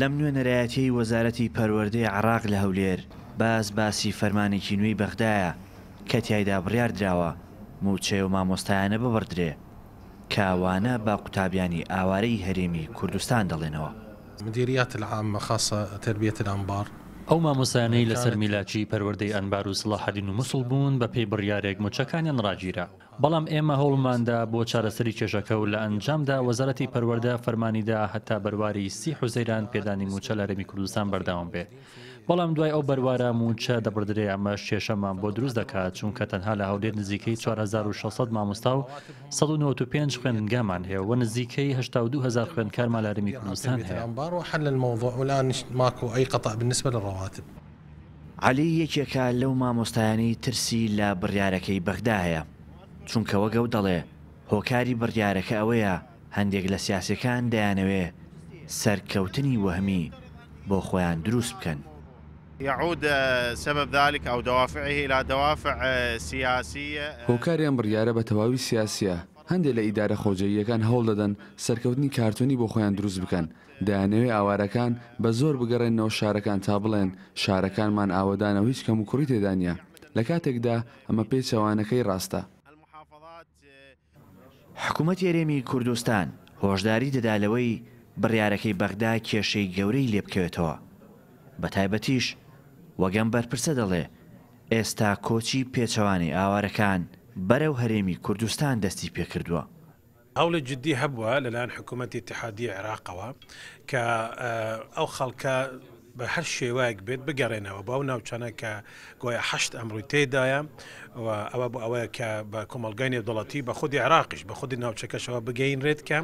لەم نوێنەرایەتی وەزارەتی پەروەردەی عراق لە هەولێر باز باسی فەرمانێکی نوێی بەغدایە کە تایدا بڕیار درراوە موچێ و مامۆستایانە ببڕدرێ کاوانە با قوتابیانی ئاوارەی هەرێمی کوردستان دەڵێنەوە مدیریات العامة خاصة تربية الأنبار ئەو مامۆسانەی لەسەر میلاچی پەروەدەی ئەنبار و سلاحدین و مسڵ بوون بە پێی بڕیارێک مچەکانیان ڕاگیرا بەڵام ئێمە هەوڵماندا بۆ چارەسەری کێشەکە و لە ئەنجامدا وەزارەتی پەروەەردە فەرمانیدا هەتا بەرواری سی حوزەیران پێدانی موچە لە رەمی کوردستان بەرداوم بێت بەڵام دوای ئەو بەروارە موچە دەبدرێ ئەمە شێشەمان بۆ دروست دەکات چونکە تەنها لە هەولێر نزیکەی 4600 مامۆستا و 1995 خوێندنگامان هەیە و نزیکەی 1970 خوێندکار مالارمی کوردستان هەیە حل الموضوع ولا ماكو اي قطع بالنسبه للرواتب علی یەکێکە لەو مامۆستایانی ترسی لە بڕیارەکەی بەغدایە چونکە وەگەڵ دەڵێ هۆکاری بڕیارەکە ئەوەیە هەندێک لە سیاسەکان دەیانەوێ سەرکەوتنی وەهمی بۆ خۆیان دروست بکەن يعود سبب ذلك أو دوافعه إلى دوافع سياسية هۆکاریان بڕیارە بە تەواوی سیاسە هەندێک لە ئیدارە خۆجەییەکان هەوڵ دەدەن سەرکەوتنی کارتونی بۆ خۆیان دروست بکەن دایانەوێ ئاوارەکان بە زۆر بگەڕێنەوە شارەکان تا بڵێن شارەکانمان ئاوادانەوە هیچ کەم و کوڕی تێدانە لە کاتێکدا ئەمە پێچەوانەکەی ڕاستە حکوومەت یارێمی کوردستان هۆشداری دەدالەوەی بڕیارەکەی بەغدا کێشەی گەورەی لێبکەوێتەوە بە تایبەتیش وەگەم بەرپرسە دەڵێ ئێستا کۆچی پێچەوانی ئاوارەکان بەرەو هەرێمی کوردستان دەستی پێکردووە. هەوڵە جددی هەبووە لەلاەن حکوومەتی تحادی عێراقەوە کە ئەو خەڵکە بە هەر شێوەیەک بێت بگەڕێنەوە باو ناوچانە کە گۆیە هەشت ئەمڕی تێدایە ئەوە بۆ ئەوەیە کە بە کۆمەلگای نێودوڵەتی بە خودی عراقیش بە خودی ناوچەکەشەوە بگەینرێت کە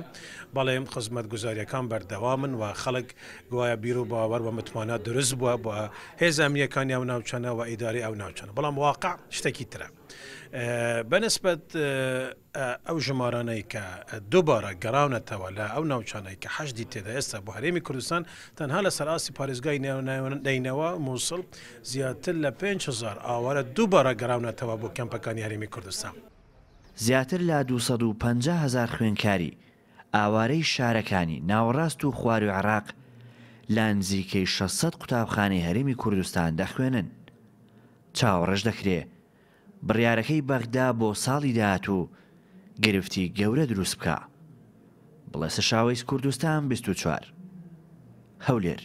بەڵێم خزمەت گوزاریەکان بەردەوامن و خەڵک گوایە بیر و باوەەر بە متمانە دروست بووە بۆ هێزامیەکانی ئەو ناوچەنە و ئیداری ئەو ناوچەنە بەڵام واقع شتێکی ترە. بەنسبت ئەو ژمارانەی کە دووبارە گەڕاونەتەوە لە ئەو ناوچانەی کە حەشدی تێدا ئێستا بۆ هەرێمی کوردستان تەنها لە سەراسی پارێزگای نینەوە مووسڵ زیاتر لە 500 ئاوارە دووبارە گەڕاونەتەوە بۆ کەمپەکانی هەرێمی کوردستان. زیاتر لە 250 هزار خوێنکاری ئاوارەی شارەکانی ناوەڕاست و خوار و عراق لا نزیکەی 600 قوتابخانەی هەرمی کوردستان دەخوێنن چاوەڕش دەکرێ بڕیارەکەی بەغدا بۆ ساڵی داهاتوو گرفتی گەورە دروست بکە بڵێ سەشاوەی کوردستان 24 هەولێر